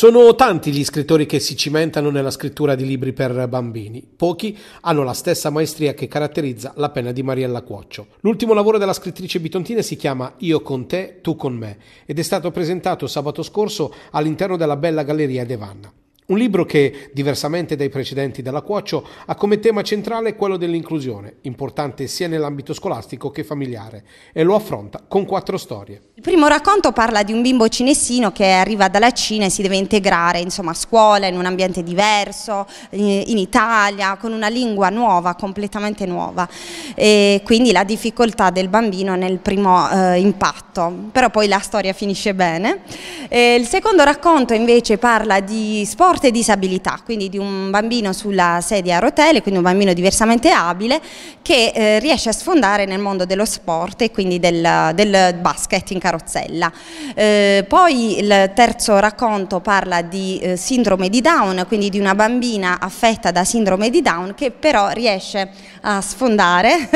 Sono tanti gli scrittori che si cimentano nella scrittura di libri per bambini, pochi hanno la stessa maestria che caratterizza la penna di Mariella Cuoccio. L'ultimo lavoro della scrittrice bitontina si chiama Io con te, tu con me ed è stato presentato sabato scorso all'interno della Bella Galleria Devanna. Un libro che, diversamente dai precedenti della Cuoccio, ha come tema centrale quello dell'inclusione, importante sia nell'ambito scolastico che familiare, e lo affronta con quattro storie. Il primo racconto parla di un bimbo cinesino che arriva dalla Cina e si deve integrare insomma, a scuola, in un ambiente diverso, in Italia, con una lingua nuova, completamente nuova. E quindi la difficoltà del bambino nel primo eh, impatto, però poi la storia finisce bene. E il secondo racconto invece parla di sport forte disabilità, quindi di un bambino sulla sedia a rotelle, quindi un bambino diversamente abile che eh, riesce a sfondare nel mondo dello sport e quindi del, del basket in carrozzella. Eh, poi il terzo racconto parla di eh, sindrome di Down, quindi di una bambina affetta da sindrome di Down che però riesce a sfondare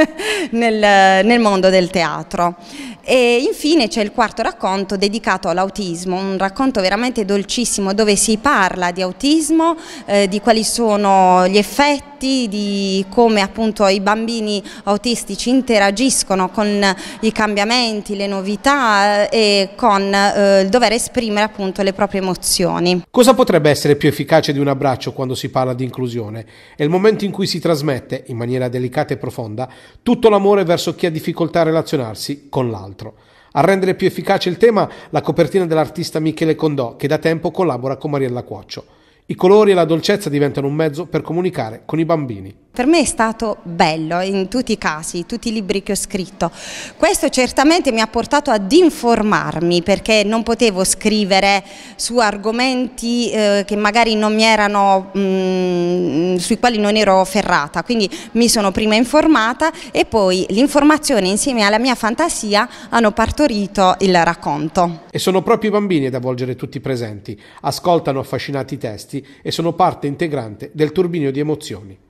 nel, nel mondo del teatro. E infine c'è il quarto racconto dedicato all'autismo, un racconto veramente dolcissimo dove si parla di autismo, eh, di quali sono gli effetti, di come appunto i bambini autistici interagiscono con i cambiamenti, le novità eh, e con eh, il dover esprimere appunto le proprie emozioni. Cosa potrebbe essere più efficace di un abbraccio quando si parla di inclusione? È il momento in cui si trasmette, in maniera delicata e profonda, tutto l'amore verso chi ha difficoltà a relazionarsi con l'altro altro. A rendere più efficace il tema la copertina dell'artista Michele Condò, che da tempo collabora con Mariella Cuoccio. I colori e la dolcezza diventano un mezzo per comunicare con i bambini. Per me è stato bello in tutti i casi, tutti i libri che ho scritto. Questo certamente mi ha portato ad informarmi perché non potevo scrivere su argomenti eh, che magari non mi erano, mh, mm, sui quali non ero ferrata, quindi mi sono prima informata e poi l'informazione insieme alla mia fantasia hanno partorito il racconto. E sono proprio i bambini ad avvolgere tutti i presenti, ascoltano affascinati i testi e sono parte integrante del turbinio di emozioni.